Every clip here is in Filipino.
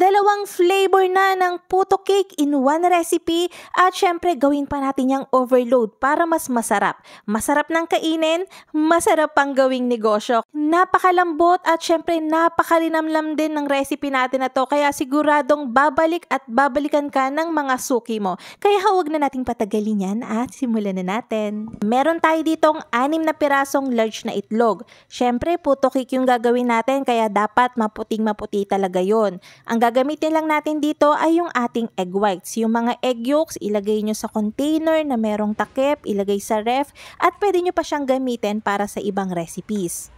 Dalawang flavor na ng puto cake in one recipe at syempre gawin pa natin yung overload para mas masarap. Masarap ng kainin, masarap pang gawing negosyo. Napakalambot at syempre napakalinamlam din ng recipe natin na to kaya siguradong babalik at babalikan ka ng mga suki mo. Kaya huwag na nating patagalin yan at simulan na natin. Meron tayo ditong anim na pirasong large na itlog. Syempre puto cake yung gagawin natin kaya dapat maputing maputi talaga yon. Ang gagamitin lang natin dito ay yung ating egg whites. Yung mga egg yolks, ilagay nyo sa container na merong takip, ilagay sa ref, at pwede nyo pa siyang gamitin para sa ibang recipes.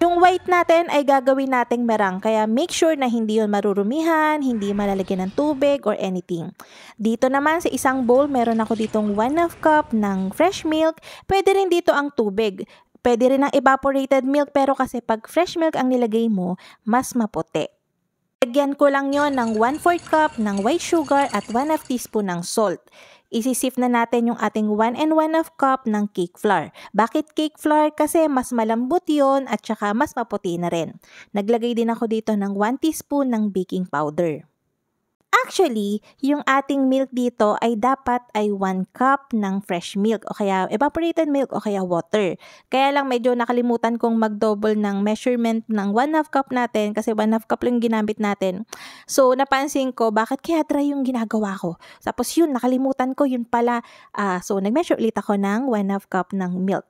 Yung white natin ay gagawin nating merang kaya make sure na hindi yon marurumihan, hindi malalagyan ng tubig or anything. Dito naman sa isang bowl, meron ako ditong 1 half cup ng fresh milk. Pwede rin dito ang tubig. Pwede rin ang evaporated milk pero kasi pag fresh milk ang nilagay mo, mas maputi. Lagyan ko lang yon ng 1/4 cup ng white sugar at 1 half teaspoon ng salt. Isisip na natin yung ating 1 and 1 half cup ng cake flour. Bakit cake flour? Kasi mas malambot yon at saka mas maputi na rin. Naglagay din ako dito ng 1 teaspoon ng baking powder. Actually, yung ating milk dito ay dapat ay 1 cup ng fresh milk o kaya evaporated milk o kaya water. Kaya lang medyo nakalimutan kong mag-double ng measurement ng 1 half cup natin kasi 1 half cup lang ginamit natin. So, napansin ko, bakit kaya dry yung ginagawa ko? Tapos yun, nakalimutan ko, yun pala. Uh, so, nag-measure ulit ako ng 1 half cup ng milk.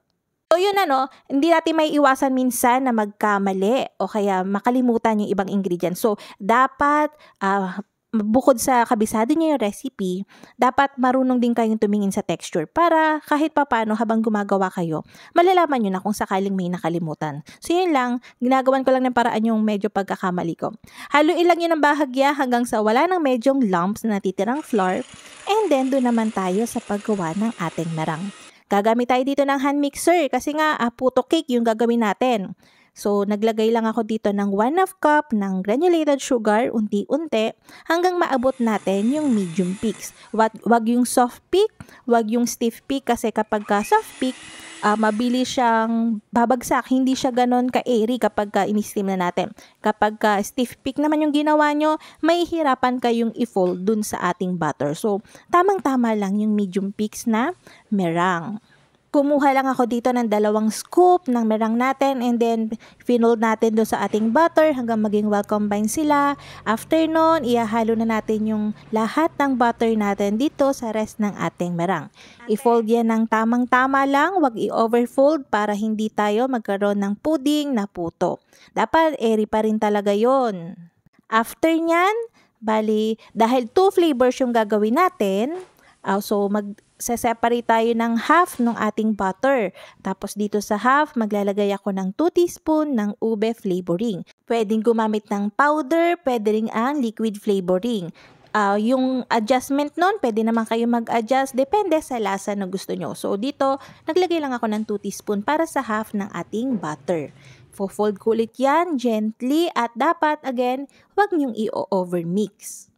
So yun ano, hindi natin may iwasan minsan na magkamali o kaya makalimutan yung ibang ingredients. So dapat uh, bukod sa kabisado niya yung recipe, dapat marunong din kayong tumingin sa texture para kahit papano habang gumagawa kayo, malalaman nyo na kung sakaling may nakalimutan. So yun lang, ginagawan ko lang ng paraan yung medyo pagkakamali ko. Haluin lang yun ng bahagya hanggang sa wala ng medyong lumps na natitirang flour. And then doon naman tayo sa paggawa ng ating merang. Gagamit tayo dito ng hand mixer kasi nga ah, puto cake yung gagawin natin. So, naglagay lang ako dito ng 1 half cup ng granulated sugar, unti-unti, hanggang maabot natin yung medium peaks. Wag, wag yung soft peak, wag yung stiff peak, kasi kapag ka soft peak, uh, mabilis siyang babagsak. Hindi siya ganon ka-airy kapag ka in-steam na natin. Kapag ka stiff peak naman yung ginawa nyo, may hirapan kayong i-fold dun sa ating butter. So, tamang-tama lang yung medium peaks na meringue kumuha lang ako dito ng dalawang scoop ng merang natin and then finold natin do sa ating butter hanggang maging well combined sila. After nun, ihahalo na natin yung lahat ng butter natin dito sa rest ng ating merang. I-fold yan ng tamang-tama lang, wag i-overfold para hindi tayo magkaroon ng pudding na puto. Dapat airy pa rin talaga yon. After nyan, bali, dahil two flavors yung gagawin natin, uh, so mag separate tayo ng half ng ating butter. Tapos dito sa half, maglalagay ako ng 2 teaspoon ng ube flavoring. Pwedeng gumamit ng powder, pwede rin ang liquid flavoring. Uh, yung adjustment nun, pwede naman kayo mag-adjust. Depende sa lasa na gusto nyo. So, dito, naglagay lang ako ng 2 teaspoon para sa half ng ating butter. Fo-fold ko ulit yan gently at dapat, again, huwag nyong i-overmix.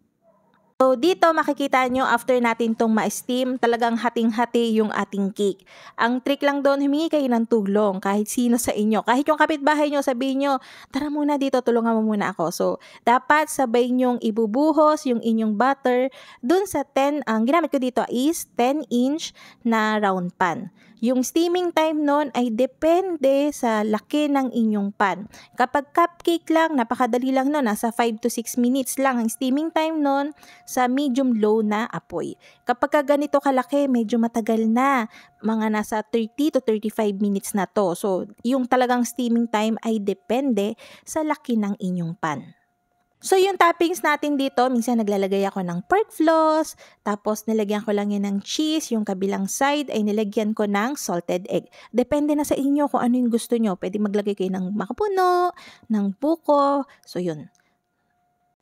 So dito makikita nyo after natin tong ma-steam, talagang hating-hati yung ating cake. Ang trick lang doon, humingi kayo ng tulong kahit sino sa inyo. Kahit yung kapitbahay nyo, sabihin nyo, tara muna dito, tulungan mo muna ako. So dapat sabay nyong ibubuhos yung inyong butter dun sa 10, ang ginamit ko dito is 10 inch na round pan. Yung steaming time noon ay depende sa laki ng inyong pan. Kapag cupcake lang, napakadali lang noon, nasa 5 to 6 minutes lang ang steaming time noon sa medium low na apoy. Kapag ganito kalaki, medyo matagal na, mga nasa 30 to 35 minutes na to. So, yung talagang steaming time ay depende sa laki ng inyong pan. So, yung toppings natin dito, minsan naglalagay ako ng pork floss, tapos nilagyan ko lang yan ng cheese, yung kabilang side ay nilagyan ko ng salted egg. Depende na sa inyo kung ano yung gusto nyo. Pwede maglagay kayo ng makapuno, ng buko, so yun.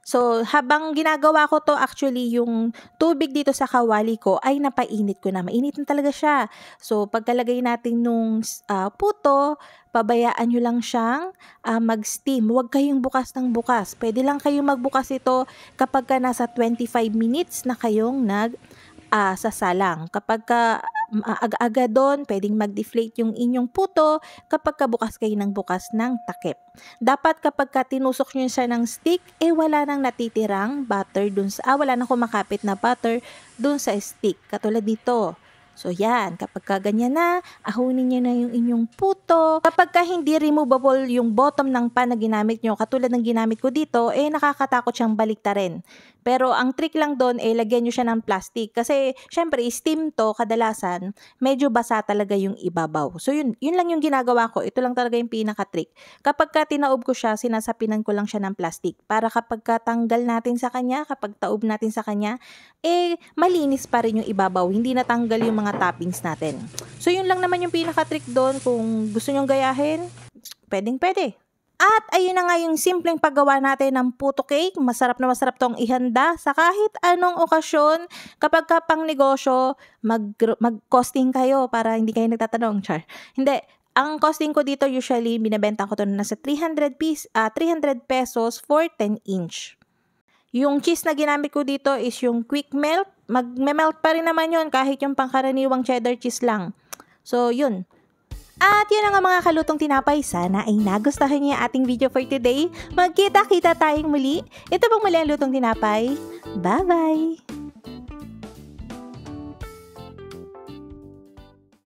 So, habang ginagawa ko to actually yung tubig dito sa kawali ko ay napainit ko na. Mainit na talaga siya. So, pagkalagay natin nung uh, puto, pabayaan nyo lang siyang uh, mag-steam. Huwag kayong bukas ng bukas. Pwede lang kayong magbukas ito kapag ka nasa 25 minutes na kayong nag uh, sa salang. Kapag ka mm, aga-aga doon, pwedeng mag-deflate yung inyong puto kapag ka bukas kayo ng bukas ng takip. Dapat kapag ka tinusok nyo siya ng stick, eh wala nang natitirang butter dun sa, ah, wala nang kumakapit na butter dun sa stick. Katulad dito, So yan, kapag ka ganyan na, ahunin niyo na yung inyong puto. Kapag ka hindi removable yung bottom ng pan na ginamit nyo, katulad ng ginamit ko dito, eh nakakatakot siyang balikta rin. Pero ang trick lang doon, eh lagyan nyo siya ng plastic. Kasi syempre, steam to kadalasan, medyo basa talaga yung ibabaw. So yun, yun lang yung ginagawa ko. Ito lang talaga yung pinaka-trick. Kapag ka tinaob ko siya, sinasapinan ko lang siya ng plastic. Para kapag katanggal natin sa kanya, kapag taob natin sa kanya, eh malinis pa rin yung ibabaw. Hindi natanggal yung mga mga toppings natin. So, yun lang naman yung pinaka-trick doon. Kung gusto nyong gayahin, pwedeng-pwede. At ayun na nga yung simpleng paggawa natin ng puto cake. Masarap na masarap tong ihanda sa kahit anong okasyon. Kapag ka pang negosyo, mag, mag-costing kayo para hindi kayo nagtatanong, Char. Hindi, ang costing ko dito usually binebenta ko to na nasa 300 piece, uh, ah, 300 pesos for 10 inch. Yung cheese na ginamit ko dito is yung quick melt. Magme-melt pa rin naman yon kahit yung pangkaraniwang cheddar cheese lang. So, yun. At yun na nga mga kalutong tinapay, sana ay nagustuhan niyo ating video for today. Magkita-kita tayong muli. Ito pong muli ang lutong tinapay. Bye-bye!